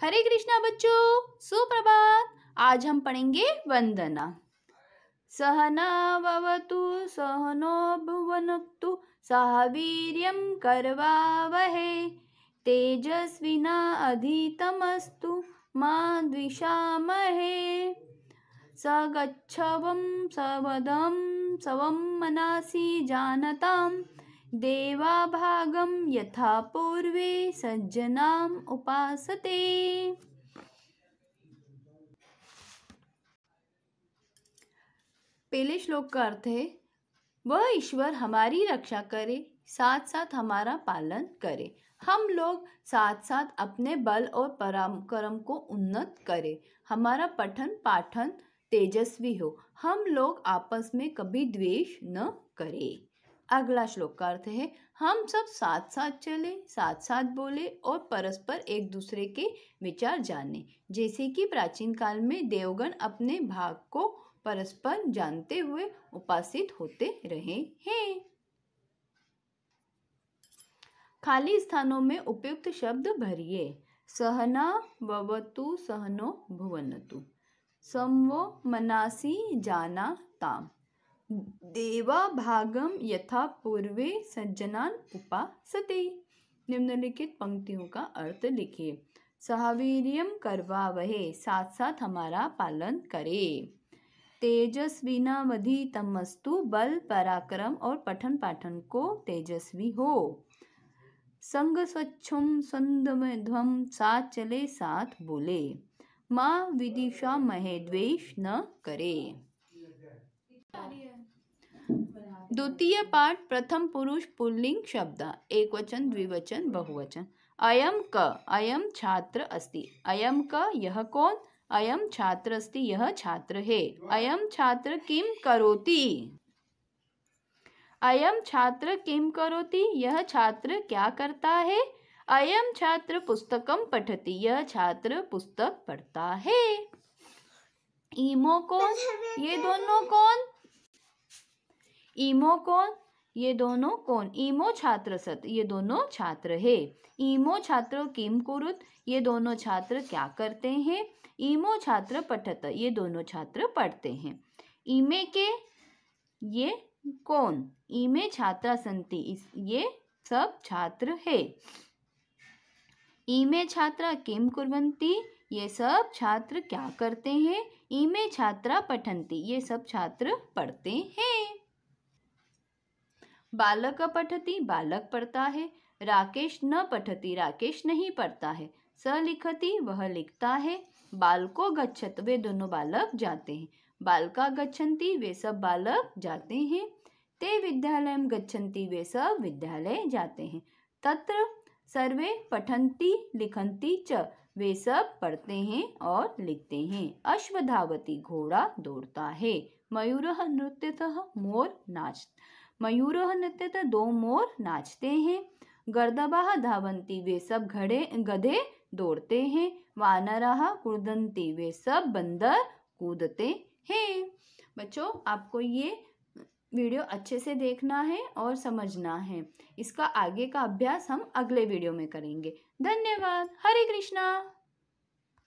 हरे कृष्णा बच्चों सुप्रभात आज हम पढ़ेंगे वंदना ववतु सहनो भुवनक्तु सहवीर्यं करवावहे तेजस्विना अधीतमस्तु मा महे स गच्छवं सवदं सवम मनासी जानतां देवाभागम यथा पूर्वे सज्जना उपासते पहले श्लोक का अर्थ है वह ईश्वर हमारी रक्षा करे साथ साथ हमारा पालन करे हम लोग साथ साथ अपने बल और पराक्रम को उन्नत करें हमारा पठन पाठन तेजस्वी हो हम लोग आपस में कभी द्वेष न करें अगला श्लोक का अर्थ है हम सब साथ साथ चले साथ साथ बोले और परस्पर एक दूसरे के विचार जाने जैसे कि प्राचीन काल में देवगण अपने भाग को परस्पर जानते हुए उपासित होते रहे हैं खाली स्थानों में उपयुक्त शब्द भरिए सहना ववतु सहनो भुवनतु सम्वो मनासी जाना ताम देवा भागम यथा पूर्वे सज्जनान उपासते निम्नलिखित पंक्तियों का अर्थ लिखिए सहवीर्यम करवा वह साथ साथ हमारा पालन करे तेजस्विनावधि तमस्तु बल पराक्रम और पठन पाठन को तेजस्वी हो संग स्वच्छम संद साथ चले साथ बोले माँ विदिशा महे द्वेष न करे द्वितीय पाठ प्रथम पुरुष पुल्लिंग शब्द एक वचन द्विवचन बहुवचन अयम क अयम छात्र अस्ति अयम क यह कौन अयम छात्र अस्ति यह छात्र है अयम छात्र किम करोति अयम छात्र किम करोति यह छात्र क्या करता है अयम छात्र पुस्तकम पठति यह छात्र पुस्तक पढ़ता है इमो कौन ये दोनों कौन ईमो कौन ये दोनों कौन ईमो छात्र सत ये दोनों छात्र है ईमो छात्र किम कुरुत ये दोनों छात्र क्या करते हैं ईमो छात्र पठत ये दोनों छात्र पढ़ते हैं ईमे के ये कौन ईमे छात्रा संति इस ये सब छात्र है ईमे छात्रा किम कुरंती ये सब छात्र क्या करते हैं ईमे छात्रा पठंती ये सब छात्र पढ़ते हैं बालक पठती बालक पढ़ता है राकेश न पठती राकेश नहीं पढ़ता है स लिखती वह लिखता है बालको गच्छत वे दोनों बालक जाते हैं बालका गच्छन्ति वे सब बालक जाते हैं ते विद्यालय गच्छन्ति वे सब विद्यालय जाते हैं तत्र सर्वे पठन्ति लिखन्ति च वे सब पढ़ते हैं और लिखते हैं अश्वधावती घोड़ा दौड़ता है मयूर नृत्यतः मोर नाच मयूर नृत्य दो मोर नाचते हैं गर्दबाह धावंती वे सब घड़े गधे दौड़ते हैं वानरा कुर्दंती वे सब बंदर कूदते हैं बच्चों आपको ये वीडियो अच्छे से देखना है और समझना है इसका आगे का अभ्यास हम अगले वीडियो में करेंगे धन्यवाद हरे कृष्णा